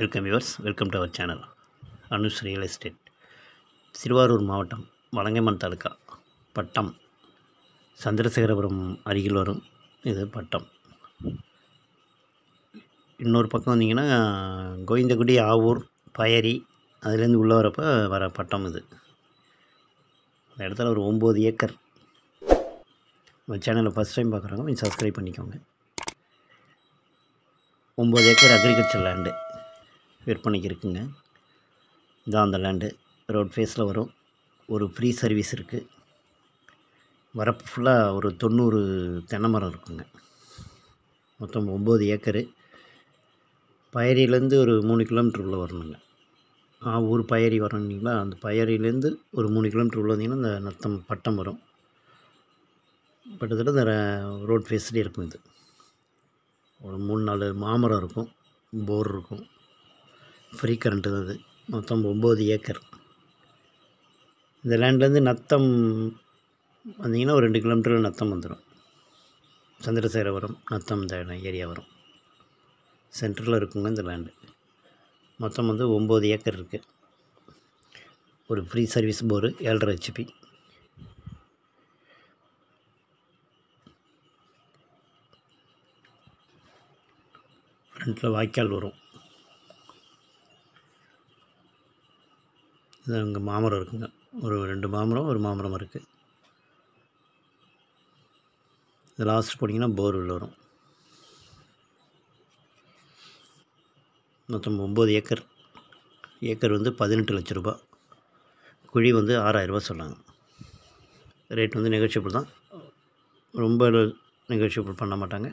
welcome yours welcome to our channel Anush real estate Tiruvarur மாவட்டம் வலங்கைமன் தாலுக்கா பட்டம் சந்திரசேகரபுரம் அருகில் வரும் இது பட்டம் இன்னொரு பக்கம் வந்தீங்கன்னா கோவிந்தகுடி ஆவூர் பயரி அதுலேருந்து உள்ளே வரப்போ வர பட்டம் இது அந்த இடத்துல ஒரு ஒம்பது ஏக்கர் நம்ம சேனலை ஃபஸ்ட் டைம் பார்க்குறாங்க கொஞ்சம் சப்ஸ்கிரைப் பண்ணிக்கோங்க ஒம்பது ஏக்கர் அக்ரிகல்ச்சர் லேண்டு விற்பனைக்கு இருக்குங்க இதான் அந்த லேண்டு ரோட் ஃபேஸில் வரும் ஒரு ஃப்ரீ சர்வீஸ் இருக்குது வரப்பு ஃபுல்லாக ஒரு தொண்ணூறு தென்னை மரம் இருக்குங்க மொத்தம் ஒம்பது ஏக்கரு பயிரிலேருந்து ஒரு மூணு உள்ளே வரணுங்க ஊர் பயிரி வரணுங்களா அந்த பயிரிலேருந்து ஒரு மூணு கிலோமீட்டர் உள்ளே வந்தீங்கன்னா இந்த நத்தம் பட்டம் வரும் பட்டத்தில் இந்த ரோட் ஃபேஸ்லேயே இருக்கும் இது ஒரு மூணு நாலு மாமரம் இருக்கும் போர் இருக்கும் ஃப்ரீ கரண்ட்டு தான் அது மொத்தம் ஒம்பது ஏக்கர் இந்த லேண்ட்லேருந்து நத்தம் வந்தீங்கன்னா ஒரு ரெண்டு கிலோமீட்டரில் நத்தம் வந்துடும் வரும் நத்தம் இந்த ஏரியா வரும் சென்ட்ரலில் இருக்குங்க இந்த லேண்டு மொத்தம் வந்து ஒம்பது ஏக்கர் இருக்குது ஒரு ஃப்ரீ சர்வீஸ் போரு ஏழரை ஹெச்பி ஃப்ரண்ட்டில் வாய்க்கால் வரும் இது இங்கே மாமரம் இருக்குங்க ஒரு ரெண்டு மாமரம் ஒரு மாமரம் இருக்குது இது லாஸ்ட் போட்டிங்கன்னா போர்வெல் வரும் மொத்தம் ஒம்பது ஏக்கர் ஏக்கர் வந்து பதினெட்டு லட்ச ரூபா குழி வந்து ஆறாயிரரூபா சொல்கிறாங்க ரேட் வந்து நெகோஷியபிள் தான் ரொம்ப நெகோஷியபிள் பண்ண மாட்டாங்க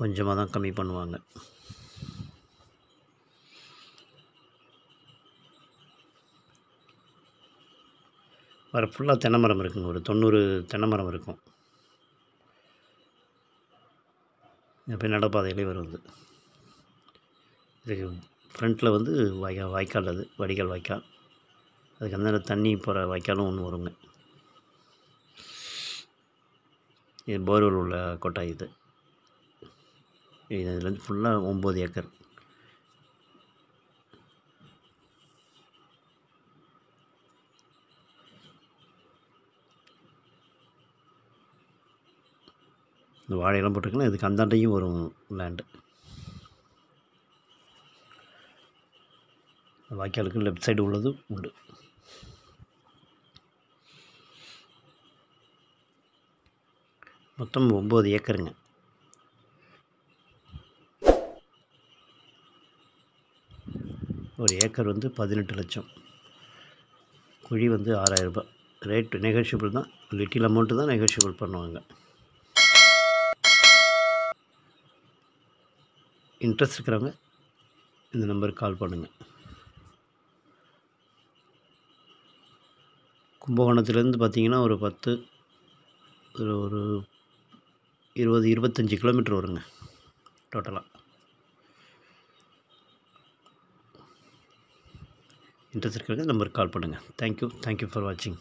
கொஞ்சமாக தான் கம்மி பண்ணுவாங்க வர ஃபுல்லாக தென்னை மரம் இருக்குங்க ஒரு தொண்ணூறு தென்னை மரம் இருக்கும் அப்படியே நடப்பாதைகளே வருது இதுக்கு ஃப்ரண்ட்டில் வந்து வாய்க்கால் வாய்க்கால் அது வடிகால் வாய்க்கால் அதுக்கு அந்த தண்ணி போகிற வாய்க்காலும் ஒன்று வருங்க இது போர்வெல் உள்ள கொட்டாய் இது இதுலேருந்து ஃபுல்லாக ஒம்பது ஏக்கர் இந்த வாழையெல்லாம் போட்டிருக்கேன்னா இதுக்கு அந்தாண்டையும் வரும் லேண்டு வாய்க்காலுக்கு லெஃப்ட் சைடு உள்ளது உண்டு மொத்தம் ஒம்பது ஏக்கருங்க ஒரு ஏக்கர் வந்து பதினெட்டு லட்சம் குழி வந்து ஆறாயிரரூபா ரேட்டு நெகோஷியபிள் தான் லிட்டில் அமௌண்ட்டு தான் நெகோஷியபிள் பண்ணுவாங்க இன்ட்ரெஸ்ட் இருக்கிறவங்க இந்த நம்பருக்கு கால் பண்ணுங்கள் கும்பகோணத்துலேருந்து பார்த்தீங்கன்னா ஒரு பத்து ஒரு ஒரு இருபது இருபத்தஞ்சி கிலோமீட்டர் வருங்க டோட்டலாக இன்ட்ரெஸ்ட் இருக்கிறவங்க நம்பருக்கு கால் பண்ணுங்கள் தேங்க்யூ தேங்க்யூ ஃபார் வாட்சிங்